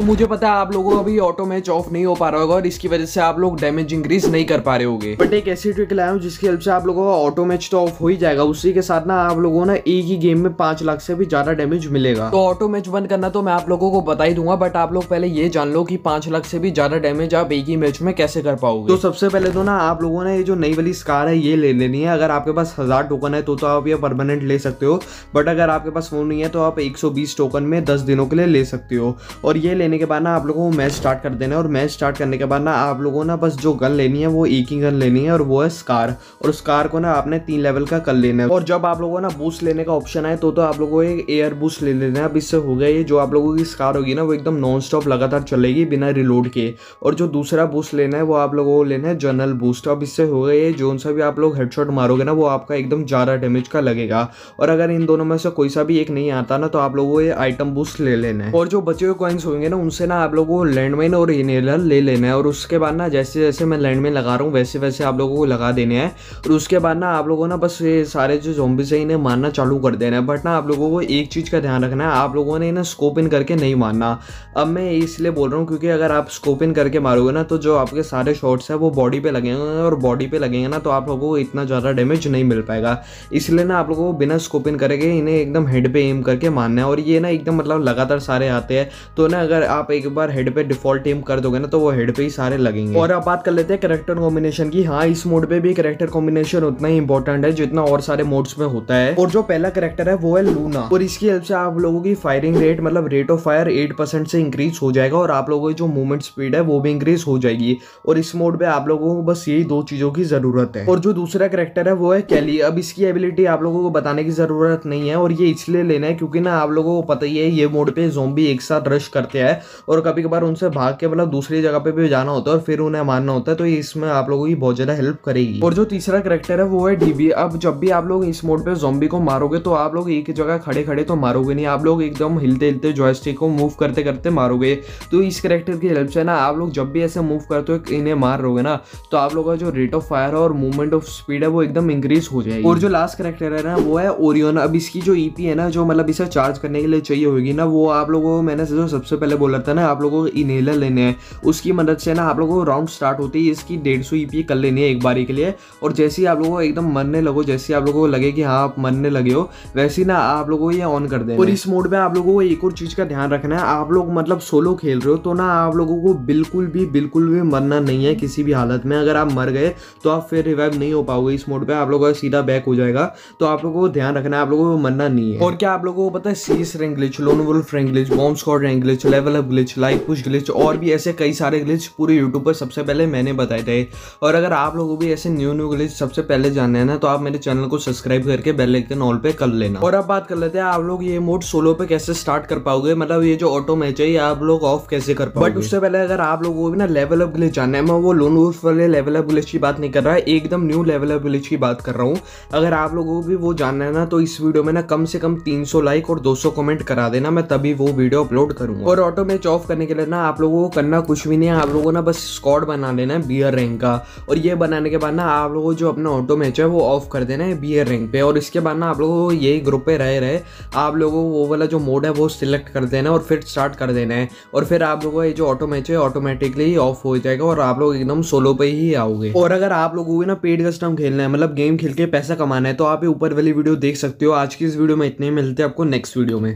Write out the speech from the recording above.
तो मुझे पता है आप लोगों का भी ऑटो मैच ऑफ नहीं हो पा रहा होगा और इसकी वजह से आप लोग डैमेज इंक्रीज नहीं कर पा रहे होंगे। बट एक ऐसी ट्रिक लाया हूँ जिसकी हेल्प से आप लोगों का ऑटो मैच तो ऑफ हो ही जाएगा उसी के साथ ना आप लोगों ना एक ही गेम में पांच लाख से भी ज्यादा डैमेज मिलेगा तो ऑटो मैच बंद करना तो मैं आप लोगों को बता ही दूंगा बट आप लोग पहले ये जान लो की पांच लाख से भी ज्यादा डैमेज आप एक ही मैच में कैसे कर पाओगे तो सबसे पहले तो ना आप लोगों ने ये जो नई वाली स्कार है ये ले लेनी है अगर आपके पास हजार टोकन है तो, तो, आप ये परमानेंट ले सकते हो बट अगर आपके पास फोन नहीं है तो आप एक टोकन में दस दिनों के लिए ले सकते हो और ये लेने के बाद ना आप लोगों को मैच स्टार्ट कर देना है और मैच स्टार्ट करने के बाद ना आप लोगों ना बस जो गन लेनी है वो एक ही गन लेनी है और वो है स्कार और स्कार को ना आपने तीन लेवल का कर लेना है और जब आप लोगों ना बूस्ट लेने का ऑप्शन आए तो तो आप लोगों को एयर बूस्ट ले लेना है अब इससे हो गया ये जो आप लोगों की स्कार होगी ना वो एकदम नॉन स्टॉप लगातार चलेगी बिना रिलोड के और जो दूसरा बूस्ट लेना है वो आप लोगों को लेना है जनरल बूस्ट अब इससे हो गया ये जो सा भी आप लोग हेडशॉट मारोगे ना वो आपका एकदम ज़्यादा डैमेज का लगेगा और अगर इन दोनों में से कोई सा भी एक नहीं आता ना तो आप लोगों को ये आइटम बूस्ट ले लेना है और जो बचे हुए कॉइन्स होंगे ना उनसे ना आप लोगों को लैंडमाइन और इनेलर ले लेना है और उसके बाद ना जैसे जैसे मैं लैंडमाइन लगा रहा हूँ वैसे वैसे आप लोगों को लगा देने हैं और उसके बाद ना आप लोगों ना बस ये सारे जो जोम्बिस हैं इन्हें मारना चालू कर देना है बट ना आप लोगों को एक चीज़ का ध्यान रखना है आप लोगों ने इन्हें स्कोप इन करके नहीं मारना अब मैं इसलिए बोल रहा हूँ क्योंकि अगर आप स्कोप इन करके मारोगे ना तो जो आपके सारे शॉट्स हैं वो बॉडी पे लगेंगे और बॉडी पे लगेंगे ना तो आप लोगों को इतना ज़्यादा डैमेज नहीं मिल पाएगा इसलिए ना आप लोगों को बिना स्कोप इन करके इन्हें एकदम हेड पे एम करके मारना है और ये ना एकदम मतलब लगातार सारे आते हैं तो ना अगर आप एक बार हेड पे डिफॉल्ट एम कर दोगे ना तो वो हेड पे ही सारे लगेंगे और अब बात कर लेते हैं करेक्टर कॉम्बिनेशन की हाँ इस मोड पे भी करेक्टर कॉम्बिनेशन उतना ही इंपॉर्टेंट है जितना और सारे मोड्स में होता है और जो पहला करेक्टर है वो है लूना और इसकी हेल्प से आप लोगों की फायरिंग रेट मतलब rate of fire eight percent से इंक्रीज हो जाएगा और आप लोगों की जो मूवमेंट स्पीड है वो भी इंक्रीज हो जाएगी और इस मोड पे आप लोगों को बस यही दो चीजों की जरूरत है और जो दूसरा करेक्टर है वो है कैली अब इसकी एबिलिटी आप लोगों को बताने की जरूरत नहीं है और ये इसलिए लेना है क्योंकि ना आप लोगों को पता ही है ये मोड पे जोम्बी एक साथ रश करते हैं और कभी कभार उनसे भाग के मतलब दूसरी जगह पे भी जाना होता है और फिर उन्हें मारना होता है तो इसमें आप लोगों की बहुत ज़्यादा हेल्प करेगी और जो तीसरा करेक्टर है वो है डीबी अब जब भी आप लोग इस मोड पर जॉम्बी को मारोगे तो आप लोग एक जगह खड़े खड़े तो मारोगे नहीं आप लोग एकदम हिलते हिलते जॉयस्टिक को मूव करते करते मारोगे तो इस करेक्टर की हेल्प से ना आप लोग जब भी ऐसे मूव करते हो इन्हें मारोगे ना तो आप लोगों का जो रेट ऑफ फायर है और मूवमेंट ऑफ स्पीड है वो एकदम इंक्रीज हो जाएगी और जो लास्ट करेक्टर है ना वो है ओरियन अब इसकी जो ईपी e है ना जो मतलब इसे चार्ज करने के लिए चाहिए होगी ना वो आप लोगों को मैंने सबसे पहले बोला बोला था ना आप लोगों को इनहेलर लेने हैं उसकी मदद से ना आप लोगों को राउंड स्टार्ट होती है इसकी डेढ़ सौ ई कर लेनी है एक बारी के लिए और जैसे ही आप लोगों को एकदम मरने लगो जैसे आप लोगों को लगे कि हाँ आप मरने लगे हो वैसे ही ना आप लोगों को ये ऑन कर दे और इस मोड में आप लोगों को एक और चीज़ का ध्यान रखना है आप लोग मतलब सोलो खेल रहे हो तो ना आप लोगों को बिल्कुल भी बिल्कुल भी मरना नहीं है किसी भी हालत में अगर आप मर गए तो आप फिर रिवाइव नहीं हो पाओगे इस मोड पर आप लोगों का सीधा बैक हो जाएगा तो आप लोगों को ध्यान रखना है आप लोगों को मरना नहीं है और क्या आप लोगों को पता है सीस रेंग्लिच लोन वुल्फ रेंग्लिच बॉम्ब स्कॉट रेंग्लिच लेवल अलग ग्लिच लाइक पुश ग्लिच और भी ऐसे कई सारे ग्लिच पूरे यूट्यूब पर सबसे पहले मैंने बताए थे और अगर आप लोगों भी ऐसे न्यू न्यू ग्लिच सबसे पहले जानने हैं ना तो आप मेरे चैनल को सब्सक्राइब करके बेल आइकन ऑल पे कर लेना और अब बात कर लेते हैं आप लोग ये मोड सोलो पे कैसे स्टार्ट कर पाओगे मतलब ये जो ऑटो मैच है ये आप लोग ऑफ कैसे कर पाओगे बट उससे पहले अगर आप लोगों को भी ना लेवल ऑफ ग्लिच जानना है मैं वो लोन वुल्फ वाले लेवल ऑफ ग्लिच की बात नहीं कर रहा है एकदम न्यू लेवल ऑफ ग्लिच की बात कर रहा हूँ अगर आप लोगों को भी वो जानना है ना तो इस वीडियो में ना कम से कम 300 लाइक और 200 कमेंट करा देना मैं तभी वो वीडियो अपलोड करूंगा और ऑटो ऑटो मैच ऑफ करने के लिए ना आप लोगों को करना कुछ भी नहीं है आप लोगों ना बस स्कॉड बना लेना है बियर रैंक का और ये बनाने के बाद ना आप लोगों जो अपना ऑटो मैच है वो ऑफ कर देना है बियर रैंक पे और इसके बाद ना आप लोगों यही ग्रुप पे रह रहे आप लोगों को वो वाला जो मोड है वो सिलेक्ट कर देना है और फिर स्टार्ट कर देना है और फिर आप लोगों ये जो ऑटो मैच है ऑटोमेटिकली ऑफ हो जाएगा और आप लोग एकदम सोलो पे ही आओगे और अगर आप लोगों को ना पेड कस्टम खेलना है मतलब गेम खेल के पैसा कमाना है तो आप ऊपर वाली वीडियो देख सकते हो आज की इस वीडियो में इतने मिलते हैं आपको नेक्स्ट वीडियो में